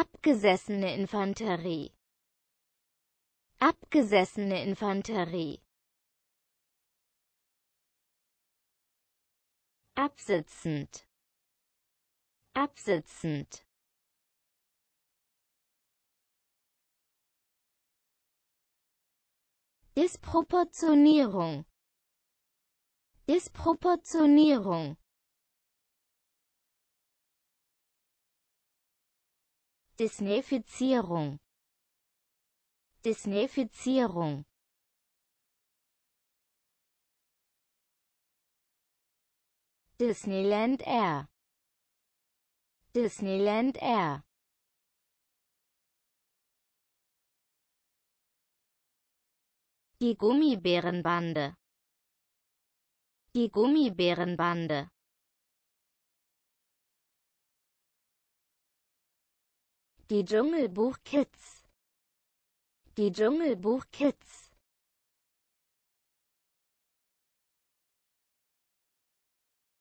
abgesessene Infanterie abgesessene Infanterie absitzend absitzend Disproportionierung Disproportionierung Disneyfizierung Disneyfizierung Disneyland Air Disneyland Air Die Gummibärenbande Die Gummibärenbande Die Dschungelbuch Kids. Die Dschungelbuch Kids.